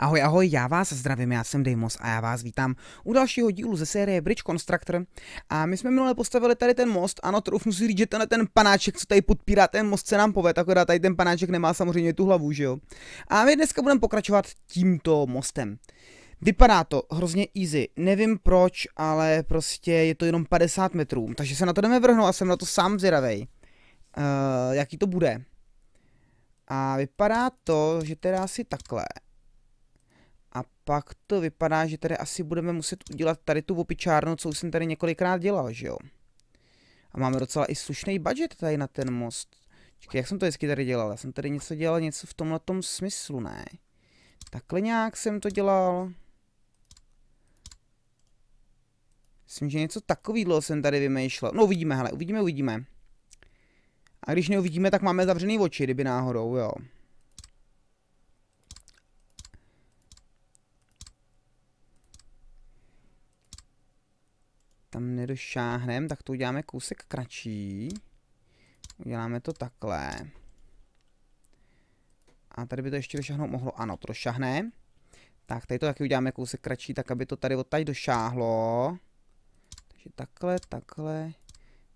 Ahoj, ahoj, já vás zdravím, já jsem Deimos a já vás vítám u dalšího dílu ze série Bridge Constructor. A my jsme minule postavili tady ten most, ano, troufnu si říct, že tenhle ten panáček, co tady podpírá ten most, se nám poved, akorát tady ten panáček nemá samozřejmě tu hlavu, že jo. A my dneska budeme pokračovat tímto mostem. Vypadá to hrozně easy, nevím proč, ale prostě je to jenom 50 metrů, takže se na to jdeme vrhnout a jsem na to sám zvědavej, uh, jaký to bude. A vypadá to, že teda asi takhle. A pak to vypadá, že tady asi budeme muset udělat tady tu vopičárnu, co už jsem tady několikrát dělal, že jo? A máme docela i slušný budget tady na ten most. Čekaj, jak jsem to hezky tady dělal? Já jsem tady něco dělal, něco v tomhle tom smyslu, ne? Takhle nějak jsem to dělal. Myslím, že něco takovýhle jsem tady vymýšlel. No uvidíme, hele, uvidíme, uvidíme. A když neuvidíme, tak máme zavřený oči, kdyby náhodou, jo. tam nedošáhneme, tak to uděláme kousek kratší. Uděláme to takhle. A tady by to ještě došáhnout mohlo. Ano, to došáhne. Tak tady to taky uděláme kousek kratší, tak aby to tady odtaď došáhlo. Takže takhle, takhle,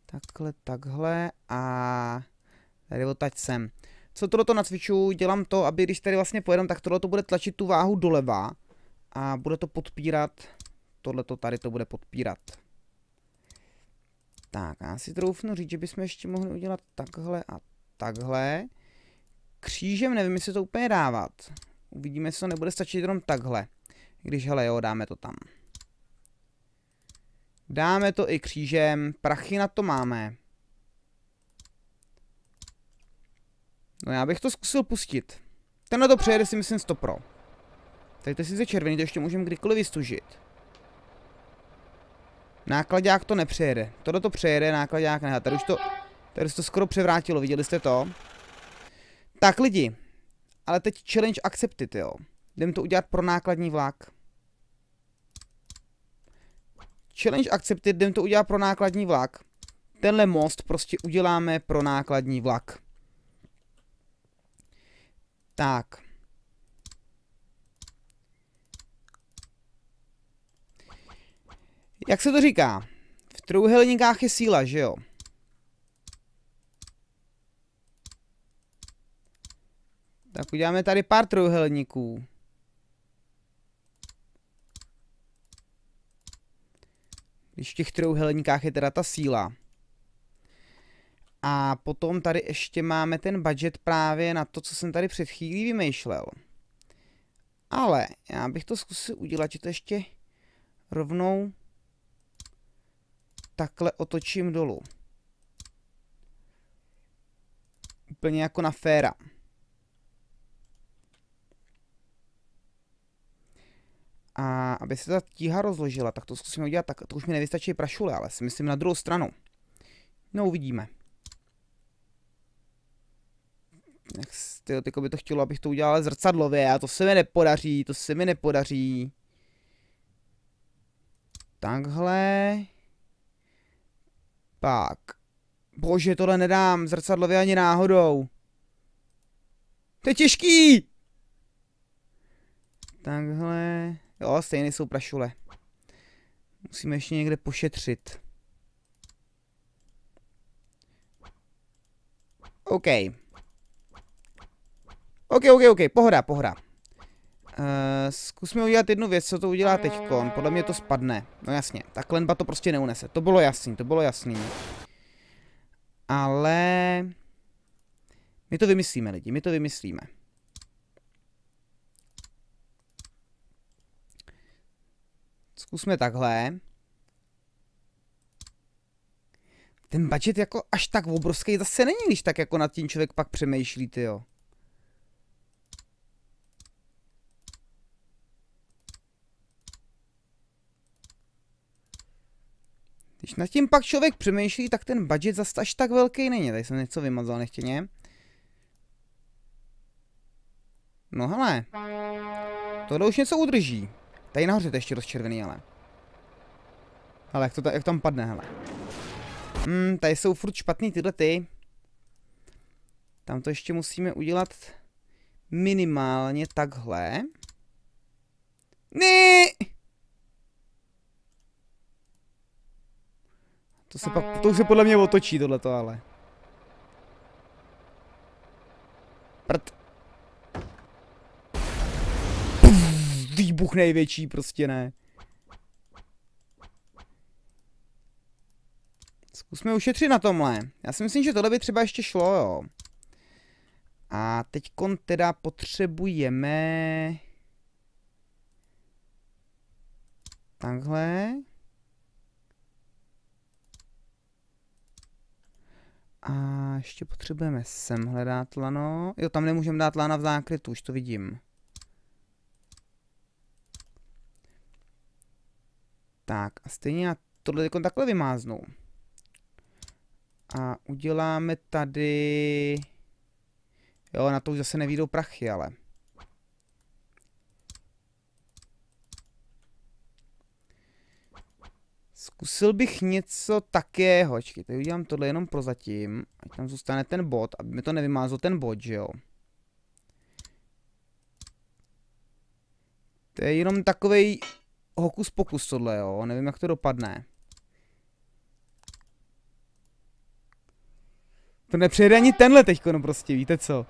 takhle, takhle a tady odtaď sem. Co tohleto nacviču, dělám to, aby když tady vlastně pojedem, tak tohleto bude tlačit tu váhu doleva a bude to podpírat, tohleto tady to bude podpírat. Tak, já si troufnu říct, že bychom ještě mohli udělat takhle a takhle. Křížem nevím, jestli to úplně dávat. Uvidíme, jestli to nebude stačit jenom takhle. Když, hele, jo, dáme to tam. Dáme to i křížem, prachy na to máme. No já bych to zkusil pustit. Ten na to přejede si myslím 100 pro. Tady to je sice červený, to ještě můžeme kdykoliv vystužit. Nákladák to nepřejede. do to přejede, nákladák ne. Tady už to, tady už to skoro převrátilo, viděli jste to? Tak lidi, ale teď challenge accepted, jo. Jdem to udělat pro nákladní vlak. Challenge accepted, jdem to udělat pro nákladní vlak. Tenhle most prostě uděláme pro nákladní vlak. Tak. Jak se to říká? V trůhelníkách je síla, že jo? Tak uděláme tady pár trůhelníků. Když v těch trůhelníkách je teda ta síla. A potom tady ještě máme ten budget právě na to, co jsem tady před chvílí vymýšlel. Ale já bych to zkusil udělat, že to ještě rovnou takhle otočím dolů. Úplně jako na féra. A aby se ta tíha rozložila, tak to zkusíme udělat tak. To už mi nevystačí prašule, ale si myslím na druhou stranu. No uvidíme. Tyjo, tyko by to chtělo, abych to udělal zrcadlově a to se mi nepodaří, to se mi nepodaří. Takhle. Pak. Bože, tohle nedám zrcadlově ani náhodou. To je těžký! Takhle. Jo, stejně jsou prašule. Musíme ještě někde pošetřit. OK. OK, OK, OK, pohoda, pohoda. Uh, zkusme udělat jednu věc, co to udělá teď. Podle mě to spadne. No jasně, tak Lenba to prostě neunese. To bylo jasný, to bylo jasný. Ale... My to vymyslíme, lidi, my to vymyslíme. Zkusme takhle. Ten budget jako až tak obrovský zase není, když tak jako nad tím člověk pak přemýšlí, ty jo. Když nad tím pak člověk přemýšlí, tak ten budget zase až tak velký není. Tady jsem něco vymazal nechtěně. No hele. Tohle už něco udrží. Tady nahoře to ještě rozčervený, ale. Ale jak, to ta, jak tam padne, hele. Hmm, tady jsou furt špatný tyhle ty. Tam to ještě musíme udělat minimálně takhle. Ne! To se pak, to už se podle mě otočí tohleto ale. Prd. výbuch největší, prostě ne. Zkusme ušetřit na tomhle. Já si myslím, že tohle by třeba ještě šlo, jo. A teďkon teda potřebujeme... Takhle. A ještě potřebujeme sem hledat lano. Jo, tam nemůžeme dát lana v zákrytu, už to vidím. Tak a stejně já tohle takhle vymáznu. A uděláme tady... Jo, na to už zase nevídou prachy, ale... Zkusil bych něco takého. Ačkej, tady udělám tohle jenom pro zatím. Ať tam zůstane ten bod, aby mi to nevymázlo ten bod, že jo. To je jenom takovej hokus pokus tohle, jo. Nevím, jak to dopadne. To nepřejde ani tenhle teďko, no prostě, víte co?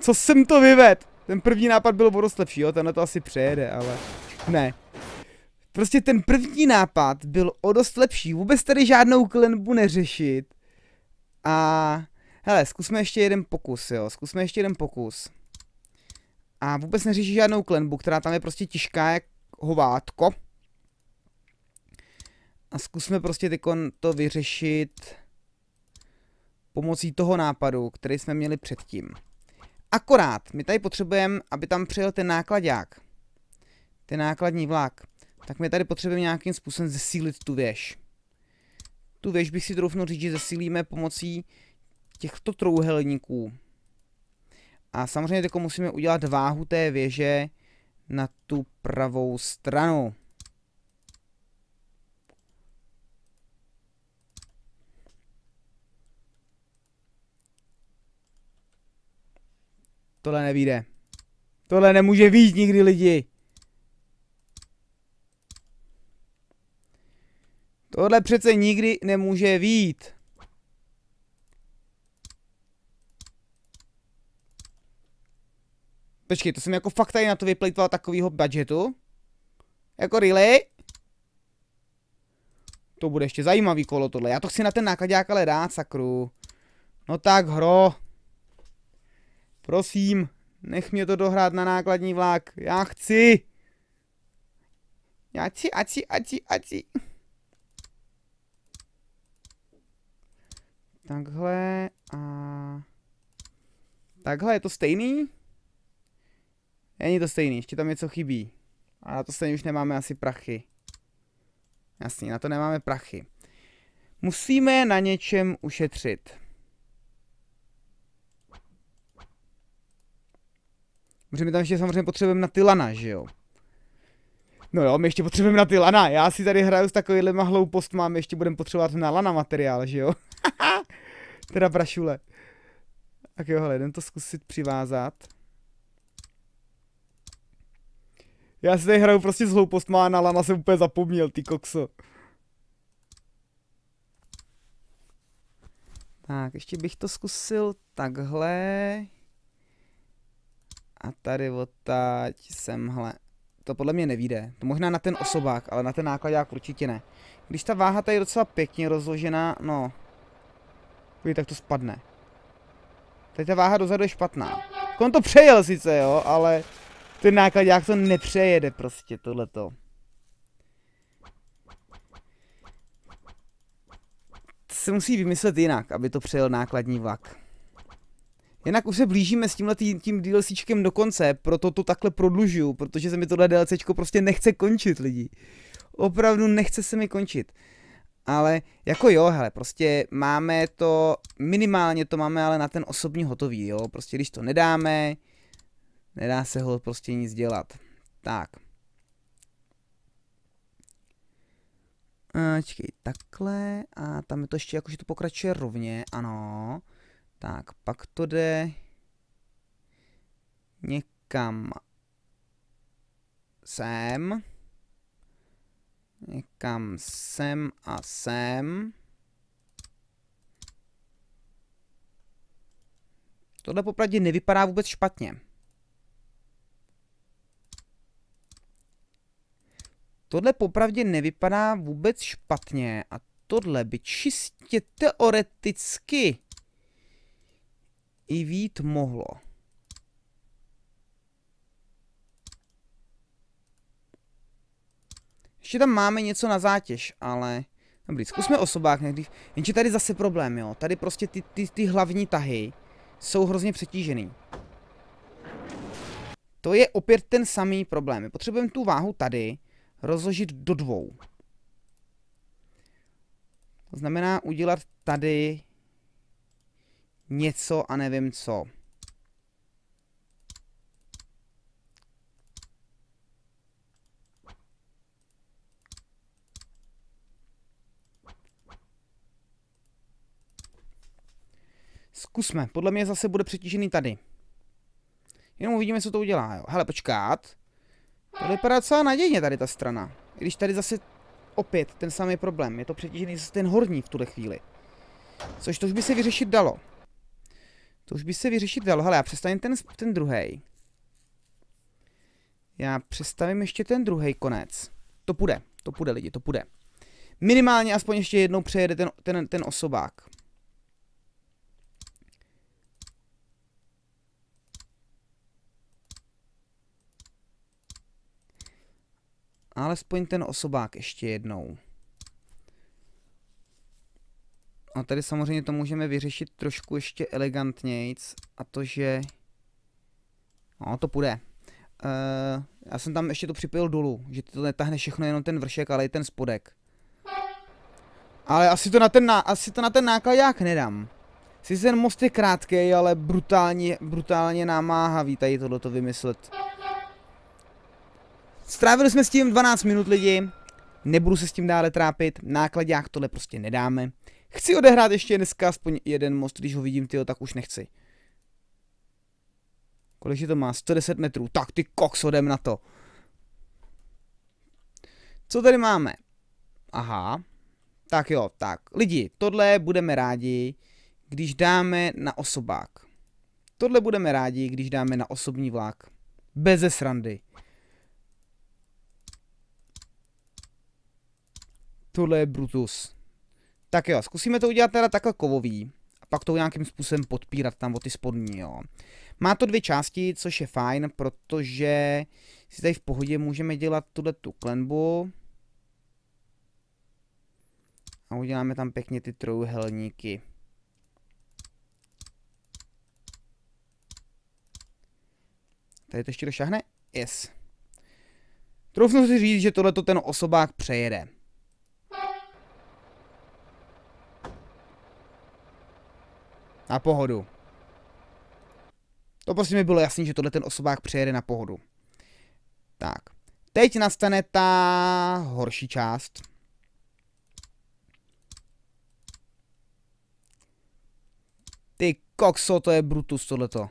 Co jsem to vyvedl? Ten první nápad byl vodost lepší, jo, tenhle to asi přejede, ale ne. Prostě ten první nápad byl o dost lepší. Vůbec tady žádnou klenbu neřešit. A hele, zkusme ještě jeden pokus, jo. Zkusme ještě jeden pokus. A vůbec neřeší žádnou klenbu, která tam je prostě těžká jak hovátko. A zkusme prostě tykon to vyřešit pomocí toho nápadu, který jsme měli předtím. Akorát, my tady potřebujeme, aby tam přijel ten nákladák. Ten nákladní vlak tak my tady potřebujeme nějakým způsobem zesílit tu věž. Tu věž bych si troufnul říct, že zesílíme pomocí těchto trouhelníků. A samozřejmě jako musíme udělat váhu té věže na tu pravou stranu. Tohle nevíde. Tohle nemůže víc nikdy lidi. Tohle přece nikdy nemůže vít. Počkej, to jsem jako fakt tady na to vyplejtoval takovýho budgetu. Jako really? To bude ještě zajímavý kolo tohle. Já to chci na ten nákladňák ale dát, sakru. No tak hro. Prosím, nech mě to dohrát na nákladní vlak. Já chci. Já chci, aci, aci, aci. Takhle a... Takhle, je to stejný? Není to stejný, ještě tam něco chybí. A na to stejně už nemáme asi prachy. Jasně, na to nemáme prachy. Musíme na něčem ušetřit. Můžeme tam ještě samozřejmě potřebujeme na ty lana, že jo? No jo, my ještě potřebujeme na ty lana. Já si tady hraju s takovýhlema hloupost, mám ještě budeme potřebovat na Lana materiál, že jo? teda brašule. Tak jo, hele, jdem to zkusit přivázat. Já si tady hraju prostě s hloupostma a na lana jsem úplně zapomněl, ty kokso. Tak, ještě bych to zkusil takhle. A tady odtať semhle. To podle mě nevíde. To možná na ten osobák, ale na ten nákladák určitě ne. Když ta váha tady je docela pěkně rozložená, no, Kdy tak to spadne. Teď ta váha dozadu je špatná. On to přejel sice, jo, ale ten jak to nepřejede prostě, tohleto. se musí vymyslet jinak, aby to přejel nákladní vlak. Jinak už se blížíme s tímhle tím, tím DLCčkem do konce, proto to takhle prodlužuju, protože se mi tohle DLCčko prostě nechce končit, lidi. Opravdu nechce se mi končit. Ale jako jo, hele, prostě máme to, minimálně to máme ale na ten osobní hotový, jo. Prostě když to nedáme, nedá se ho prostě nic dělat. Tak. Čekej, takhle a tam je to ještě jakože to pokračuje rovně, ano. Tak, pak to jde někam sem. Někam sem a sem. Tohle popravdě nevypadá vůbec špatně. Tohle popravdě nevypadá vůbec špatně a tohle by čistě teoreticky i vít mohlo. Ještě tam máme něco na zátěž, ale... Dobrý, zkusme osobák někdy. Jenže tady zase problém, jo. Tady prostě ty, ty, ty hlavní tahy jsou hrozně přetížený. To je opět ten samý problém. My potřebujeme tu váhu tady rozložit do dvou. To znamená udělat tady něco a nevím co. Zkusme. Podle mě zase bude přetížený tady. Jenom uvidíme, co to udělá. Jo. Hele, počkat. To vypadá celá nadějně tady ta strana. I když tady zase opět ten samý problém. Je to přetížený zase ten horní v tuhle chvíli. Což to už by se vyřešit dalo. To už by se vyřešit dalo. Hele, já přestavím ten, ten druhý. Já přestavím ještě ten druhý konec. To půjde, to půjde lidi, to půjde. Minimálně aspoň ještě jednou přejede ten, ten, ten osobák. Alespoň ten osobák ještě jednou. A tady samozřejmě to můžeme vyřešit trošku ještě elegantnějc a to, že... No, to půjde. Uh, já jsem tam ještě to připojil dolů, že to netahne, všechno jenom ten vršek, ale i ten spodek. Ale asi to na ten, na, asi to na ten jak nedám. Si ten most je krátký, ale brutálně, brutálně námáhavý tady tohleto vymyslet. Strávili jsme s tím 12 minut lidi, nebudu se s tím dále trápit, nákladák tohle prostě nedáme. Chci odehrát ještě dneska aspoň jeden most, když ho vidím, tyjo, tak už nechci. Kolik je to má? 110 metrů. Tak ty koks, jdem na to. Co tady máme? Aha. Tak jo, tak. Lidi, tohle budeme rádi, když dáme na osobák. Tohle budeme rádi, když dáme na osobní vlak. Beze srandy. Tohle je Brutus. Tak jo, zkusíme to udělat teda takhle kovový. A pak to nějakým způsobem podpírat tam o ty spodní, jo. Má to dvě části, což je fajn, protože si tady v pohodě můžeme dělat tuhle tu klenbu. A uděláme tam pěkně ty trojuhelníky. Tady to ještě došahne? Yes. Troufnu si říct, že tohleto ten osobák přejede. Na pohodu. To prostě mi bylo jasný, že tohle ten osobák přejede na pohodu. Tak. Teď nastane ta horší část. Ty kokso, to je Brutus tohleto.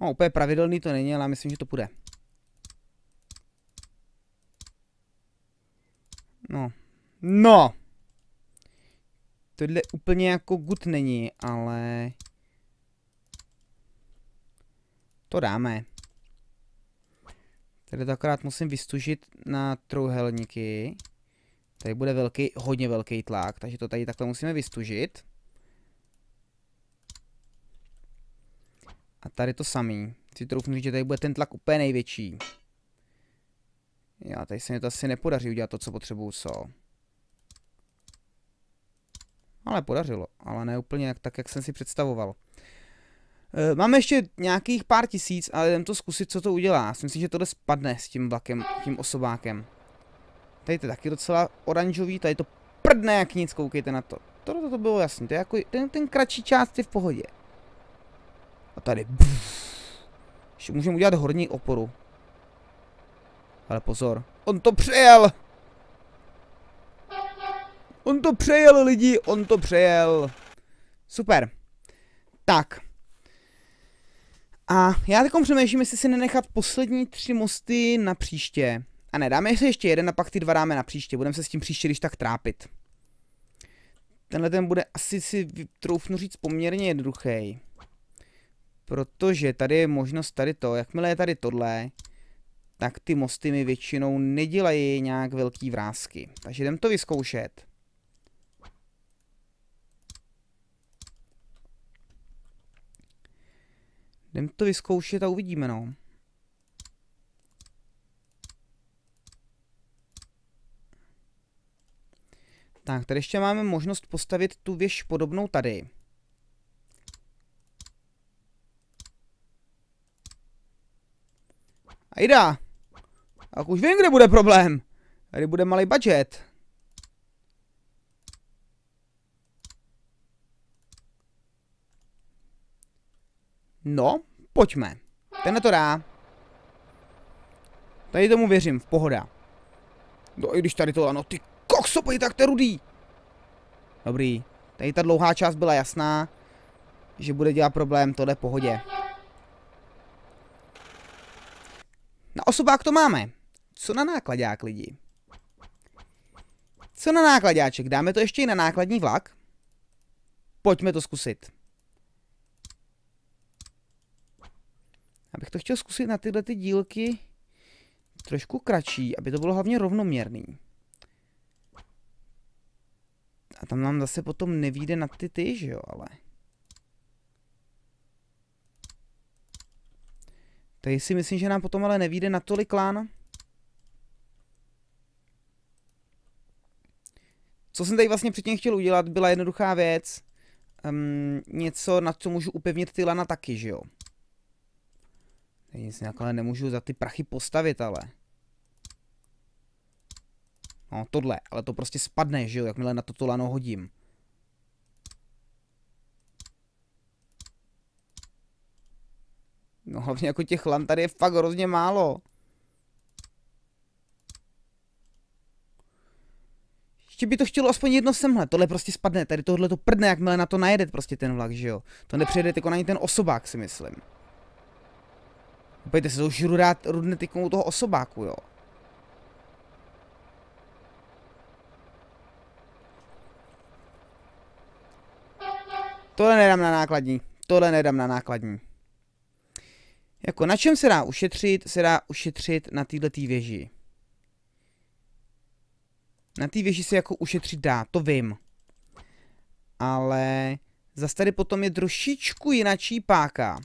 No, úplně pravidelný to není, ale myslím, že to půjde. No. No! Tohle úplně jako gut, není, ale... To dáme. Tady to akorát musím vystužit na trouhelníky. Tady bude velký, hodně velký tlak, takže to tady takhle musíme vystužit. A tady to samý. Si troufnu že tady bude ten tlak úplně největší. Já tady se mi to asi nepodaří udělat to, co potřebuju, co? So. Ale podařilo, ale ne úplně jak, tak, jak jsem si představoval. E, máme ještě nějakých pár tisíc, ale jdem to zkusit, co to udělá. Já si myslím, že tohle spadne s tím vlakem, tím osobákem. Tady to je taky docela oranžový, tady to prdne jak nic, koukejte na to. Tohle to, to bylo jasné, to je jako, ten, ten kratší část je v pohodě. A tady, ještě můžeme udělat horní oporu. Ale pozor, on to přejel! On to přejel lidi, on to přejel. Super. Tak. A já takom přemýšlím, jestli si nenechat poslední tři mosty na příště. A ne, dáme si ještě jeden a pak ty dva dáme na příště. Budeme se s tím příště když tak trápit. Tenhle ten bude asi si troufnu říct poměrně jednoduchý. Protože tady je možnost tady to, jakmile je tady tohle, tak ty mosty mi většinou nedělají nějak velký vrázky. Takže jdem to vyzkoušet. Jdem to vyzkoušet a uvidíme, no. Tak, tady ještě máme možnost postavit tu věž podobnou tady. A jda! už vím, kde bude problém. Tady bude malý budget. No, pojďme. Ten to dá. Tady tomu věřím, v pohoda. No i když tady to ano, ty kokso, pojď tak to rudý. Dobrý, tady ta dlouhá část byla jasná, že bude dělat problém tohle pohodě. Na osobách to máme. Co na nákladák lidi? Co na nákladáček? Dáme to ještě i na nákladní vlak? Pojďme to zkusit. Já bych to chtěl zkusit na tyhle ty dílky trošku kratší, aby to bylo hlavně rovnoměrný. A tam nám zase potom nevíde na ty ty, že jo, ale... Tady si myslím, že nám potom ale nevíde tolik lán. Co jsem tady vlastně předtím chtěl udělat, byla jednoduchá věc. Um, něco, na co můžu upevnit ty lana taky, že jo. Nic nějak, ale nemůžu za ty prachy postavit, ale. No, tohle, ale to prostě spadne, že jo, jakmile na toto lano hodím. No hlavně jako těch lan tady je fakt hrozně málo. Ještě by to chtělo aspoň jedno semhle, tohle prostě spadne, tady tohle to prdne, jakmile na to najede prostě ten vlak, že jo. To nepřijede jako ani ten osobák si myslím. Pojďte se to už rudát, rudne u toho osobáku, jo. Tohle nedám na nákladní. Tohle nedám na nákladní. Jako na čem se dá ušetřit? Se dá ušetřit na této věži. Na té věži se jako ušetřit dá, to vím. Ale zase tady potom je trošičku jiná páka.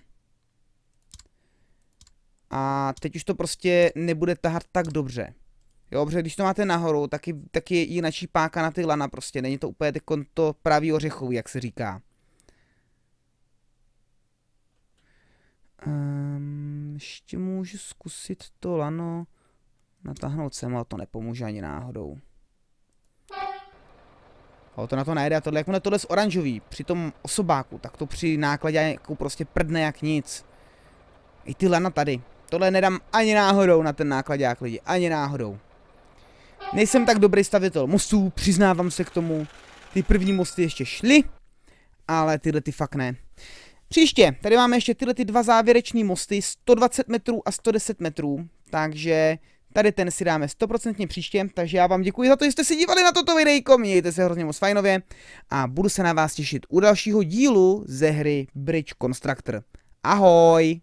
A teď už to prostě nebude tahat tak dobře. Jo, protože když to máte nahoru, tak je, tak je jinačí páka na ty lana prostě. Není to úplně to pravý ořechový, jak se říká. Um, ještě můžu zkusit to lano natáhnout sem, ale to nepomůže ani náhodou. Ale to na to najde a tohle, jak tohle z oranžový, při tom osobáku, tak to při nákladě jako prostě prdne jak nic. I ty lana tady, Tohle nedám ani náhodou na ten nákladák lidi, ani náhodou. Nejsem tak dobrý stavitel mostů, přiznávám se k tomu. Ty první mosty ještě šly, ale tyhle ty fakt ne. Příště, tady máme ještě tyhle ty dva závěrečné mosty, 120 metrů a 110 metrů, takže tady ten si dáme 100% příště, takže já vám děkuji za to, že jste si dívali na toto videjko, mějte se hrozně moc fajnově a budu se na vás těšit u dalšího dílu ze hry Bridge Constructor. Ahoj!